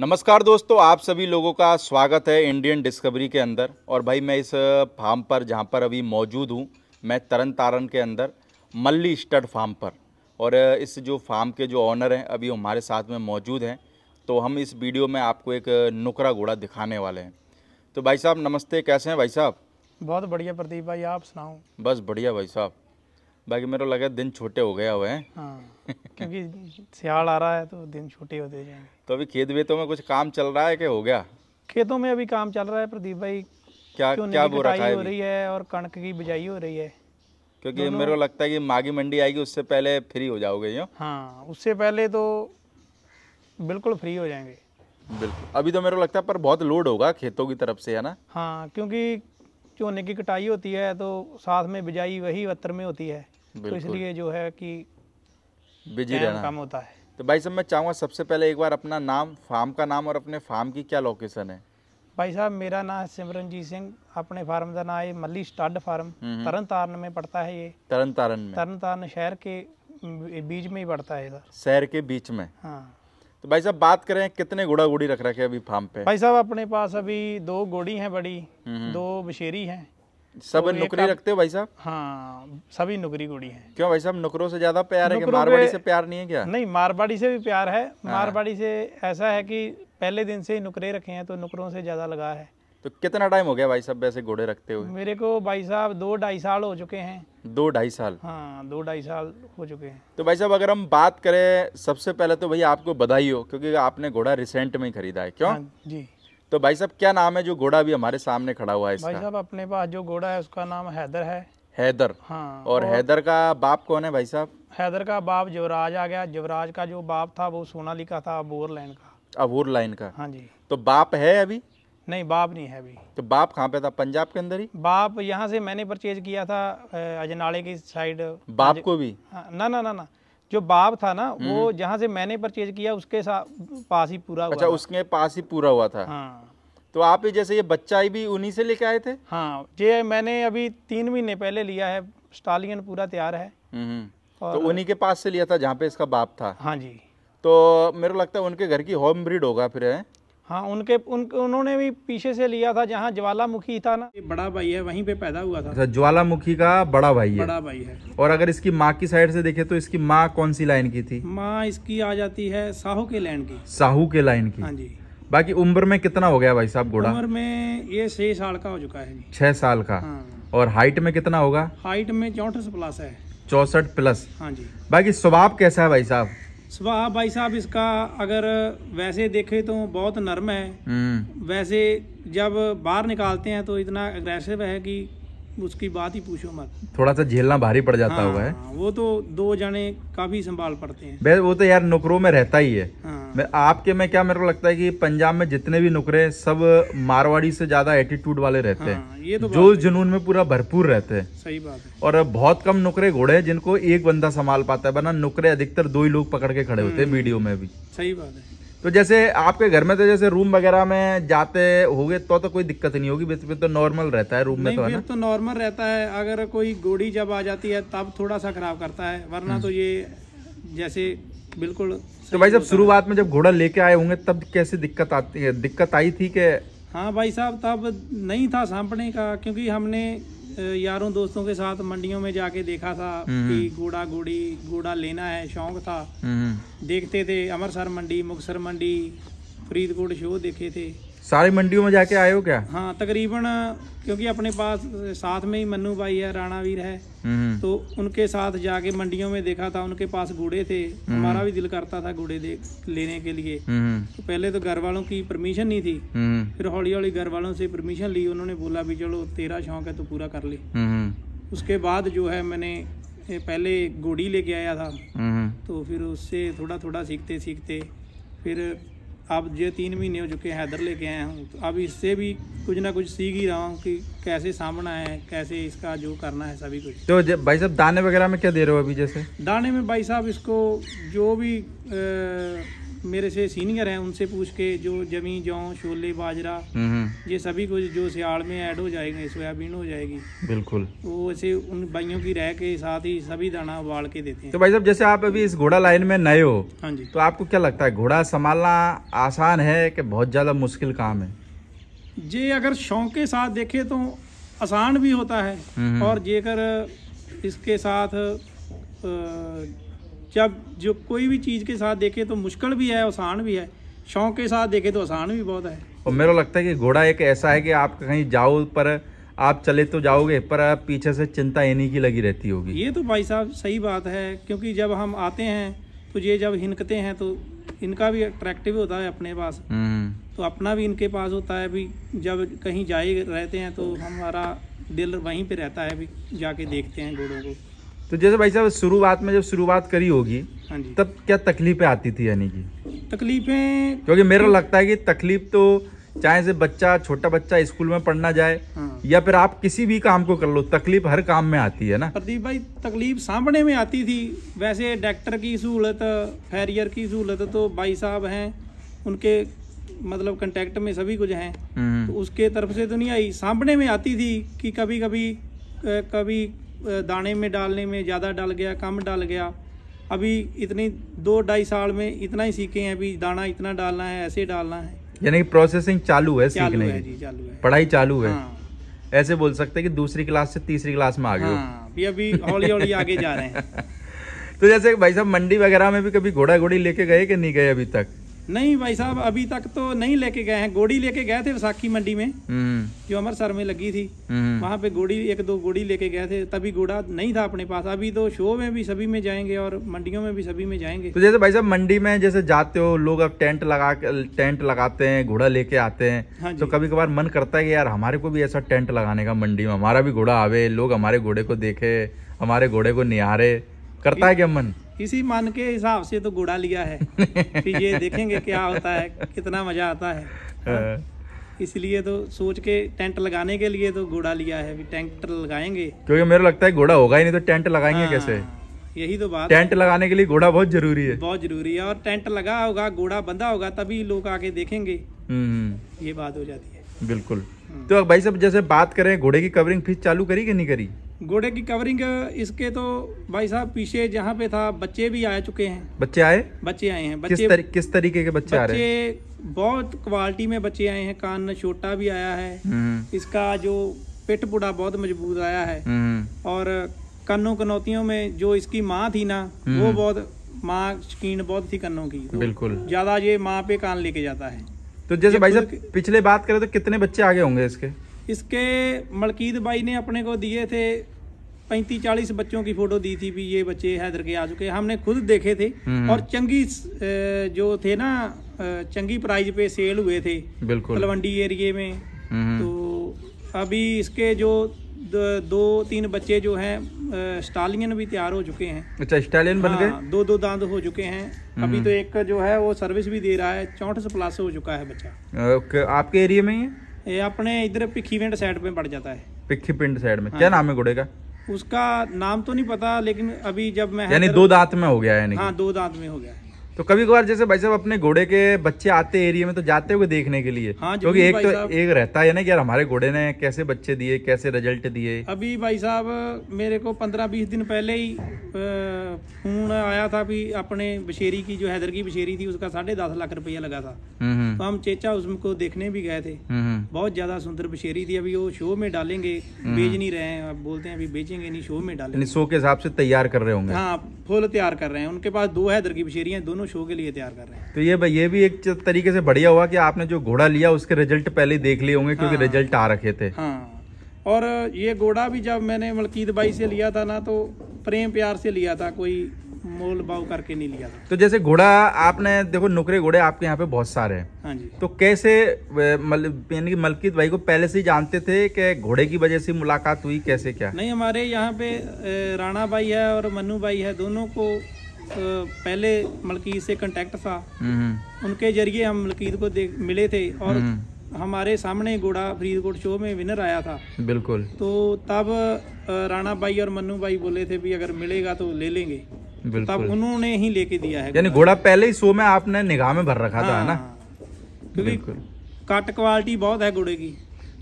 नमस्कार दोस्तों आप सभी लोगों का स्वागत है इंडियन डिस्कवरी के अंदर और भाई मैं इस फार्म पर जहाँ पर अभी मौजूद हूँ मैं तरन तारण के अंदर मल्ली स्टड फार्म पर और इस जो फार्म के जो ऑनर हैं अभी हमारे साथ में मौजूद हैं तो हम इस वीडियो में आपको एक नुकरा घोड़ा दिखाने वाले हैं तो भाई साहब नमस्ते कैसे हैं भाई साहब बहुत बढ़िया प्रदीप भाई आप सुनाओ बस बढ़िया भाई साहब बाकी मेरे को लगा दिन छोटे हो गया हुआ है हाँ, क्योंकि सियाल आ रहा है तो दिन छोटे होते जाएंगे तो अभी खेत वेतों में कुछ काम चल रहा है कि हो गया खेतों में अभी काम चल रहा है प्रदीप भाई क्या क्या है हो रही है और कणक की बिजाई हो रही है क्योंकि मेरे को लगता है कि माघी मंडी आएगी उससे पहले फ्री हो जाओगे यो हाँ उससे पहले तो बिल्कुल फ्री हो जाएंगे बिल्कुल अभी तो मेरे को लगता है पर बहुत लोड होगा खेतों की तरफ से है ना हाँ क्योंकि चूने की कटाई होती है तो साथ में बिजाई वही अत्र में होती है तो इसलिए जो है कि बिजी रहना काम होता है तो भाई साहब मैं चाहूँगा सबसे पहले एक बार अपना नाम फार्म का नाम और अपने फार्म की क्या लोकेशन है भाई साहब मेरा नाम सिमरनजीत सिंह अपने फार्म का नाम है मल्ली स्टड फार्म हम्म, हम्म। तरन तारण में पड़ता है ये तरन तारण तरन तारण शहर के बीच में ही पड़ता है शहर के बीच में हाँ तो भाई साहब बात करें कितने घोड़ा घोड़ी रख रखे अभी फार्म पे भाई साहब अपने पास अभी दो घोड़ी हैं बड़ी हम्म, हम्म। दो बशेरी हैं सब तो नुकरी रखते हो भाई साहब हाँ सभी नुकरी गुड़ी है क्यों भाई साहब नुकरों से ज्यादा प्यार है मारवाड़ी से प्यार नहीं है क्या नहीं मारवाड़ी से भी प्यार है हाँ। मारवाड़ी से ऐसा है की पहले दिन से ही नुकरे रखे हैं तो नुकरों से ज्यादा लगा है तो कितना टाइम हो गया भाई साहब वैसे घोड़े रखते हुए मेरे को भाई साहब दो ढाई साल हो चुके हैं दो ढाई साल हाँ दो ढाई साल हो चुके हैं तो भाई साहब अगर हम बात करें सबसे पहले तो भाई आपको बधाई हो क्योंकि आपने घोड़ा रिसेंट में खरीदा है क्यों हाँ, जी तो भाई साहब क्या नाम है जो घोड़ा भी हमारे सामने खड़ा हुआ है इसका? भाई साहब अपने पास जो घोड़ा है उसका नाम हैदर है हैदर हाँ और, और हैदर का बाप कौन है भाई साहब हैदर का बाप युवराज आ गया युवराज का जो बाप था वो सोनाली का था अबूर लाइन का अबूर लाइन का हाँ जी तो बाप है अभी नहीं बाप नहीं है अभी तो बाप कहाँ पे था पंजाब के अंदर ही बाप यहाँ से मैंने परचेज किया था अजनाले की साइड बाप को भी हाँ, ना ना ना ना जो बाप था ना वो हम्म। जहाँ से मैंने परचेज किया उसके पास ही पूरा अच्छा उसके पास ही पूरा हुआ था हाँ तो आप जैसे ये बच्चा भी उन्हीं से लेके आए थे हाँ ये मैंने अभी तीन महीने पहले लिया है स्टालियन पूरा तैयार है हम्म। तो उन्हीं के पास से लिया था जहाँ पे इसका बाप था हाँ जी तो मेरे लगता है उनके घर की होम ब्रीड होगा फिर है हाँ उनके उन उन्होंने भी पीछे से लिया था जहाँ ज्वालामुखी था ना बड़ा भाई है वहीं पे पैदा हुआ था अच्छा ज्वालामुखी का बड़ा भाई है बड़ा भाई है और अगर इसकी माँ की साइड से देखे तो इसकी माँ कौन सी लाइन की थी माँ इसकी आ जाती है साहू के लाइन की साहू के लाइन की हाँ जी बाकी उम्र में कितना हो गया भाई साहब घोड़ा उम्र में ये छह साल का हो चुका है छह साल का हाँ। और हाइट में कितना होगा हाइट में चौसठ प्लस है चौसठ प्लस हाँ जी बाकी स्वभाव कैसा है भाई साहब स्वभाव भाई साहब इसका अगर वैसे देखे तो बहुत नर्म है हम्म। वैसे जब बाहर निकालते हैं तो इतना अग्रेसिव है कि उसकी बात ही पूछो मत थोड़ा सा झेलना भारी पड़ जाता हाँ, हुआ है हाँ, वो तो दो जने काफी संभाल पड़ते हैं वो तो यार नुकरों में रहता ही है हाँ, मैं आपके में क्या मेरे को लगता है कि पंजाब में जितने भी नुकरे सब मारवाड़ी से ज्यादा एटीट्यूड वाले रहते हाँ, हैं ये तो जो जुनून में पूरा भरपूर रहते हैं सही बात है और बहुत कम नुकरे घोड़े जिनको एक बंदा संभाल पाता है वरना नुकरे अधिकतर दो ही लोग पकड़ के खड़े होते हैं हम्म। वीडियो में भी सही बात है तो जैसे आपके घर में तो जैसे रूम वगैरह में जाते गए तो तो कोई दिक्कत नहीं होगी फिर तो नॉर्मल रहता है रूम में तो फिर तो नॉर्मल रहता है अगर कोई गोड़ी जब आ जाती है तब थोड़ा सा खराब करता है वरना तो हम्म। ये जैसे बिल्कुल तो भाई जब शुरुआत में जब घोड़ा लेके आए होंगे तब कैसे दिक्कत आती है दिक्कत आई थी कि हाँ भाई साहब तब नहीं था सांपने का क्योंकि हमने यारों दोस्तों के साथ मंडियों में जाके देखा था कि घोड़ा घोड़ी घोड़ा लेना है शौक था देखते थे अमृतसर मंडी मुक्तसर मंडी फरीदकोट शो देखे थे सारी मंडियों में जाके आए हो क्या हाँ तकरीबन क्योंकि अपने पास साथ में ही मन्नू भाई है राणावीर है हम्म, हम्म। तो उनके साथ जाके मंडियों में देखा था उनके पास घोड़े थे हम्म, हमारा भी दिल करता था घोड़े दे, लेने के लिए तो पहले तो घर वालों की परमिशन नहीं थी फिर हौली हौली घर वालों से परमिशन ली उन्होंने बोला भी चलो तेरा शौक है तो पूरा कर ले उसके बाद जो है मैंने पहले घोड़ी लेके आया था तो फिर उससे थोड़ा थोड़ा सीखते सीखते फिर अब ये तीन महीने हो चुके हैं हैदर लेके आया हूँ तो अब इससे भी कुछ ना कुछ सीख ही रहा हूँ कि कैसे सामना है कैसे इसका जो करना है सभी कुछ तो भाई साहब दाने वगैरह में क्या दे रहे हो अभी जैसे दाने में भाई साहब इसको जो भी आ, मेरे से सीनियर हैं उनसे पूछ के जो जमी जौ छोले बाजरा हम्म, हम्म। ये सभी कुछ जो सियाल में ऐड हो जाएंगे सोयाबीन हो जाएगी बिल्कुल वो ऐसे उन भाइयों की रह के साथ ही सभी दाना उबाल के देते हैं तो भाई साहब जैसे आप अभी इस घोड़ा लाइन में नए हो हाँ जी तो आपको क्या लगता है घोड़ा संभालना आसान है कि बहुत ज़्यादा मुश्किल काम है जे अगर शौक के साथ देखे तो आसान भी होता है हम्म, और जेकर इसके साथ जब जो कोई भी चीज़ के साथ देखे तो मुश्किल भी है आसान भी है शौक के साथ देखे तो आसान भी बहुत है और मेरा लगता है कि घोड़ा एक ऐसा है कि आप कहीं जाओ पर आप चले तो जाओगे पर आप पीछे से चिंता इन्हीं की लगी रहती होगी ये तो भाई साहब सही बात है क्योंकि जब हम आते हैं तो ये जब हिनकते हैं तो इनका भी अट्रैक्टिव होता है अपने पास हम्म। तो अपना भी इनके पास होता है भी जब कहीं जाए रहते हैं तो हमारा दिल वहीं पे रहता है भी जाके देखते हैं घोड़ों को तो जैसे भाई साहब शुरुआत में जब शुरुआत करी होगी हाँ तब क्या तकलीफें आती थी यानी कि तकलीफें क्योंकि मेरा तो- लगता है कि तकलीफ तो चाहे से बच्चा छोटा बच्चा स्कूल में पढ़ना जाए हाँ। या फिर आप किसी भी काम को कर लो तकलीफ हर काम में आती है ना प्रदीप भाई तकलीफ सामने में आती थी वैसे डॉक्टर की सहूलत फैरियर की सहूलत तो भाई साहब हैं उनके मतलब कंटेक्ट में सभी कुछ हैं हम्म। तो उसके तरफ से तो नहीं आई सामने में आती थी कि कभी कभी कभी दाने में डालने में ज़्यादा डाल गया कम डाल गया अभी इतनी दो ढाई साल में इतना ही सीखे हैं अभी दाना इतना डालना है ऐसे डालना है यानी प्रोसेसिंग चालू है चालू सीखने है की चालू है पढ़ाई चालू है हाँ। ऐसे बोल सकते हैं कि दूसरी क्लास से तीसरी क्लास में आ गए हाँ, अभी हौली हौली आगे जा रहे हैं तो जैसे भाई साहब मंडी वगैरह में भी कभी घोड़ा घोड़ी लेके गए कि नहीं गए अभी तक नहीं भाई साहब अभी तक तो नहीं लेके गए हैं गोड़ी लेके गए थे विसाखी मंडी में हम्म। जो अमृतसर में लगी थी हम्म। वहाँ पे गोड़ी एक दो गोड़ी लेके गए थे तभी गोड़ा नहीं था अपने पास अभी तो शो में भी सभी में जाएंगे और मंडियों में भी सभी में जाएंगे तो जैसे भाई साहब मंडी में जैसे जाते हो लोग अब टेंट लगा टेंट लगाते हैं घोड़ा लेके आते हैं हाँ तो कभी कभार मन करता है यार हमारे को भी ऐसा टेंट लगाने का मंडी में हमारा भी घोड़ा आवे लोग हमारे घोड़े को देखे हमारे घोड़े को निहारे करता है क्या मन इसी मन के हिसाब से तो घोड़ा लिया है फिर ये देखेंगे क्या होता है कितना मजा आता है हाँ। हाँ। इसलिए तो सोच के टेंट लगाने के लिए तो घोड़ा लिया है टेंट लगाएंगे क्योंकि मेरे लगता है घोड़ा होगा ही नहीं तो टेंट लगाएंगे हाँ। कैसे यही तो बात टेंट लगाने के लिए घोड़ा बहुत जरूरी है बहुत जरूरी है और टेंट लगा होगा घोड़ा बंधा होगा तभी लोग आके देखेंगे हम्म, हम्म। ये बात हो जाती है बिल्कुल तो भाई साहब जैसे बात करें घोड़े की कवरिंग फिर चालू करी कि नहीं करी घोड़े की कवरिंग इसके तो भाई साहब पीछे जहाँ पे था बच्चे भी आ चुके हैं बच्चे आए बच्चे आए हैं बच्चे किस, किस तरीके के बच्चे, बच्चे आ रहे हैं बहुत क्वालिटी में बच्चे आए हैं कान छोटा भी आया है हम्म। इसका जो पेट बुढ़ा बहुत मजबूत आया है हम्म। और कन्नों कनौतियों में जो इसकी माँ थी ना वो हम्म। बहुत माँ शकीन बहुत थी कन्नों की तो बिल्कुल ज्यादा ये माँ पे कान लेके जाता है तो जैसे भाई साहब पिछले बात करें तो कितने बच्चे आगे होंगे इसके इसके मलकीत भाई ने अपने को दिए थे पैंतीस चालीस बच्चों की फोटो दी थी भी ये बच्चे हैदर के आ चुके हमने खुद देखे थे हम्म। और चंगी जो थे ना चंगी प्राइस पे सेल हुए थे तलवंडी एरिए में हम्म। तो अभी इसके जो दो तीन बच्चे जो हैं स्टालियन भी तैयार हो चुके हैं अच्छा स्टालियन बन हाँ, गए दो दो दांत हो चुके हैं हम्म। अभी तो एक जो है वो सर्विस भी दे रहा है चौंठ प्लस हो चुका है बच्चा आपके एरिया में ही ये अपने इधर पिखी पिंड साइड में पड़ जाता है पिखी पिंड साइड में हाँ। क्या नाम है घोड़े का उसका नाम तो नहीं पता लेकिन अभी जब मैं यानी दो दांत में हो गया है हाँ दो दांत में हो गया तो कभी कभार जैसे भाई साहब अपने घोड़े के बच्चे आते एरिया में तो जाते हुए देखने के लिए हाँ क्योंकि एक तो एक रहता है ना कि यार हमारे घोड़े ने कैसे बच्चे दिए कैसे रिजल्ट दिए अभी भाई साहब मेरे को पंद्रह बीस दिन पहले ही फोन आया था भी अपने बशेरी की जो हैदर की बशेरी थी उसका साढ़े दस लाख रुपया लगा था हम्म, हम्म। तो हम चेचा उसको देखने भी गए थे हम्म, बहुत ज्यादा सुंदर बशेरी थी अभी वो शो में डालेंगे बेच नहीं रहे हैं बोलते हैं अभी बेचेंगे नहीं शो में डालेंगे शो के हिसाब से तैयार कर रहे होंगे हाँ फुल तैयार कर रहे हैं उनके पास दो हैदर की बशेरियां दोनों दोनों शो के लिए तैयार कर रहे हैं तो ये ये भी एक तरीके से बढ़िया हुआ कि आपने जो घोड़ा लिया उसके रिजल्ट पहले देख लिए होंगे क्योंकि हाँ, रिजल्ट आ रखे थे हाँ और ये घोड़ा भी जब मैंने मलकीत भाई से लिया था ना तो प्रेम प्यार से लिया था कोई मोल भाव करके नहीं लिया था तो जैसे घोड़ा आपने देखो नुकरे घोड़े आपके यहाँ पे बहुत सारे हैं हाँ जी तो कैसे यानी कि मलकीत भाई को पहले से ही जानते थे कि घोड़े की वजह से मुलाकात हुई कैसे क्या नहीं हमारे यहाँ पे राणा भाई है और मनु भाई है दोनों को पहले मलकीत से कॉन्टेक्ट था हम्म। उनके जरिए हम मलकीत को देख मिले थे और हम्म। हमारे सामने घोड़ा फरीदकोट शो में विनर आया था बिल्कुल तो तब राणा भाई और मन्नू भाई बोले थे भी अगर मिलेगा तो ले लेंगे तो तब उन्होंने ही लेके दिया है यानी घोड़ा पहले ही शो में आपने निगाह में भर रखा था ना हाँ। बिल्कुल कट क्वालिटी बहुत है घोड़े की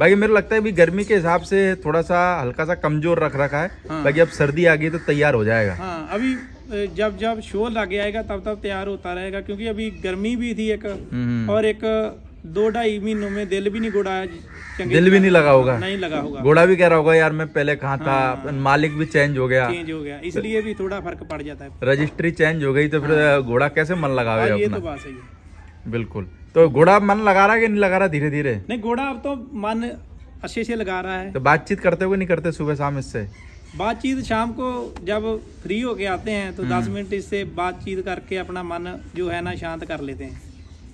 बाकी मेरे लगता है भी गर्मी के हिसाब से थोड़ा सा हल्का सा कमजोर रख रखा है हाँ। बाकी अब सर्दी आ गई तो तैयार हो जाएगा हाँ, अभी जब जब शो लग जाएगा तब तब तैयार होता रहेगा क्योंकि अभी गर्मी भी थी एक हम्म। और एक दो ढाई महीनों में दिल भी नहीं गुड़ाया दिल भी नहीं, लगा होगा नहीं लगा होगा घोड़ा भी कह रहा होगा यार मैं पहले कहा था हाँ, मालिक भी चेंज हो गया चेंज हो गया इसलिए भी थोड़ा फर्क पड़ जाता है रजिस्ट्री चेंज हो गई तो फिर घोड़ा हाँ। कैसे मन लगा हाँ, ये तो है बिल्कुल तो घोड़ा मन लगा रहा है कि नहीं लगा रहा धीरे धीरे नहीं घोड़ा अब तो मन अच्छे से लगा रहा है तो बातचीत करते हुए नहीं करते सुबह शाम इससे बातचीत शाम को जब फ्री होके आते हैं तो दस हम्म। मिनट इससे बातचीत करके अपना मन जो है ना शांत कर लेते हैं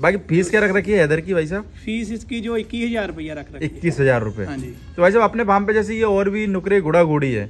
बाकी फीस क्या रख रखी है इधर की भाई साहब फीस इसकी जो इक्कीस हजार रुपया रख रखी इक्कीस हजार रुपये हाँ तो भाई साहब अपने फार्म पे जैसे ये और भी नुकरे घुड़ा घुड़ी है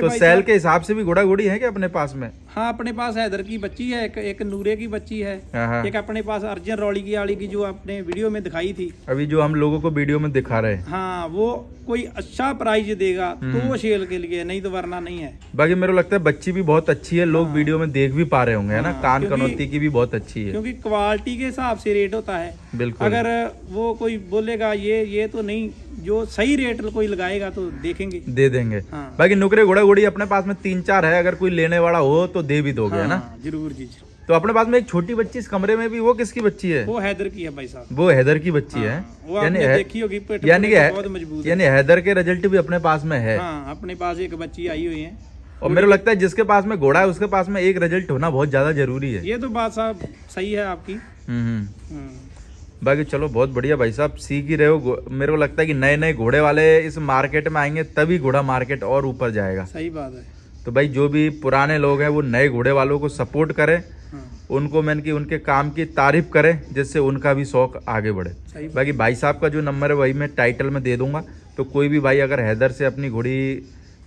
तो सेल के हिसाब से भी घुड़ा घुड़ी है क्या अपने पास में हाँ अपने पास हैदर की बच्ची है एक, एक नूरे की बच्ची है हाँ, हाँ। एक अपने पास अर्जन की वाली की जो आपने वीडियो में दिखाई थी अभी जो हम लोगों को वीडियो में दिखा रहे हैं हाँ वो कोई अच्छा प्राइज देगा तो वो शेल हम्म। के लिए नहीं तो वरना नहीं है बाकी मेरे को लगता है बच्ची भी बहुत अच्छी है लोग हाँ। वीडियो में देख भी पा रहे होंगे है ना कान कनौती की भी बहुत अच्छी है क्योंकि क्वालिटी के हिसाब से रेट होता है बिल्कुल अगर वो कोई बोलेगा ये ये तो नहीं जो सही रेट कोई लगाएगा तो देखेंगे दे देंगे हाँ। बाकी नुकरे घोड़ा घोड़ी अपने पास में तीन चार है अगर कोई लेने वाला हो तो दे भी दोगे है ना हाँ, जरूर जी तो अपने पास में एक छोटी बच्ची इस कमरे में भी वो किसकी बच्ची है वो हैदर की है भाई साहब वो हैदर की बच्ची हाँ, है यानी देखी होगी यानी तो यानी हैदर के रिजल्ट भी अपने पास में है हाँ, अपने पास एक बच्ची आई हुई है और मेरे लगता है जिसके पास में घोड़ा है उसके पास में एक रिजल्ट होना बहुत ज्यादा जरूरी है ये तो बात साहब सही है आपकी हम्म, हम्म। हम्म। बाकी चलो बहुत बढ़िया भाई साहब सीख ही रहे हो मेरे को लगता है कि नए नए घोड़े वाले इस मार्केट में आएंगे तभी घोड़ा मार्केट और ऊपर जाएगा सही बात है तो भाई जो भी पुराने लोग हैं वो नए घोड़े वालों को सपोर्ट करें हाँ। उनको मैंने कि उनके काम की तारीफ करें जिससे उनका भी शौक आगे बढ़े बाकी भाई साहब का जो नंबर है वही मैं टाइटल में दे दूंगा तो कोई भी भाई अगर हैदर से अपनी घोड़ी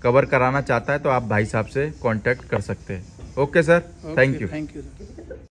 कवर कराना चाहता है तो आप भाई साहब से कांटेक्ट कर सकते हैं okay sir thank you thank you